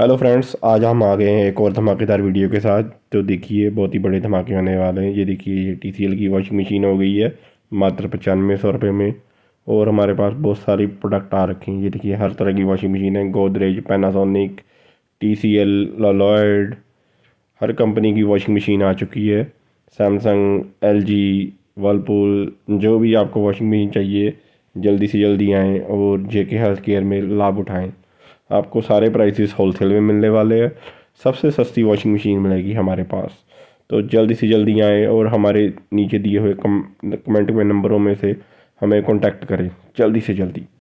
hello friends आज हम आ गए हैं एक और धमाकेदार वीडियो के साथ तो देखिए बहुत ही बड़े धमाके होने वाले हैं ये देखिए ये टी की वॉशिंग मशीन हो गई है मात्र पचानवे सौ रुपये में और हमारे पास बहुत सारी प्रोडक्ट आ रखे हैं ये देखिए हर तरह की वॉशिंग मशीन है Godrej Panasonic T C L Lloyd हर कंपनी की वॉशिंग मशीन आ चुकी है सैमसंग एल जी वर्लपूल जो भी आपको वॉशिंग मशीन चाहिए जल्दी से जल्दी आएँ और जे के हेल्थ केयर में लाभ उठाएँ आपको सारे प्राइसेस होलसेल में मिलने वाले हैं सबसे सस्ती वॉशिंग मशीन मिलेगी हमारे पास तो जल्दी से जल्दी आएँ और हमारे नीचे दिए हुए कम कमेंट में नंबरों में से हमें कॉन्टैक्ट करें जल्दी से जल्दी